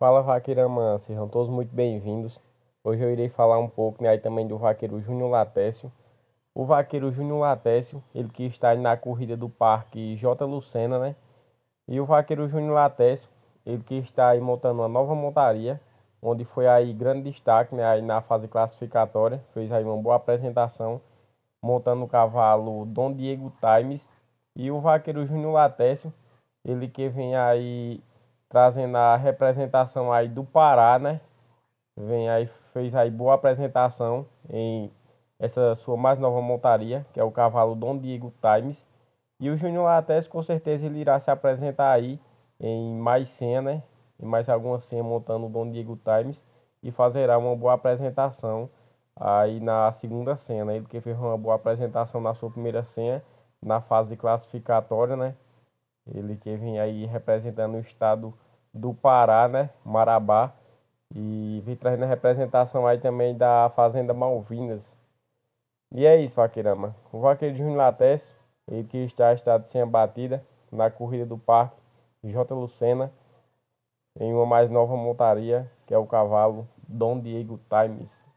Fala Vaqueirama, sejam todos muito bem-vindos. Hoje eu irei falar um pouco né, aí também do vaqueiro Júnior Latécio. O vaqueiro Júnior Latécio, ele que está na corrida do Parque J. Lucena, né? E o vaqueiro Júnior Latécio, ele que está aí montando uma nova montaria, onde foi aí grande destaque né, aí na fase classificatória, fez aí uma boa apresentação, montando o cavalo Dom Diego Times. E o vaqueiro Júnior Latécio, ele que vem aí trazendo a representação aí do Pará, né? Vem aí, fez aí boa apresentação em essa sua mais nova montaria, que é o cavalo Dom Diego Times. E o Júnior Lattes com certeza ele irá se apresentar aí em mais cena, né? em mais alguma cena montando o Dom Diego Times e fazerá uma boa apresentação aí na segunda cena, ele né? que fez uma boa apresentação na sua primeira cena, na fase classificatória, né? Ele que vem aí representando o estado do Pará, né? Marabá. E vem trazendo a representação aí também da Fazenda Malvinas. E é isso, Vaqueirama. O vaqueiro de Júnior Latés, ele que está estado sem batida né, na corrida do parque J. Lucena, em uma mais nova montaria, que é o cavalo Dom Diego Times.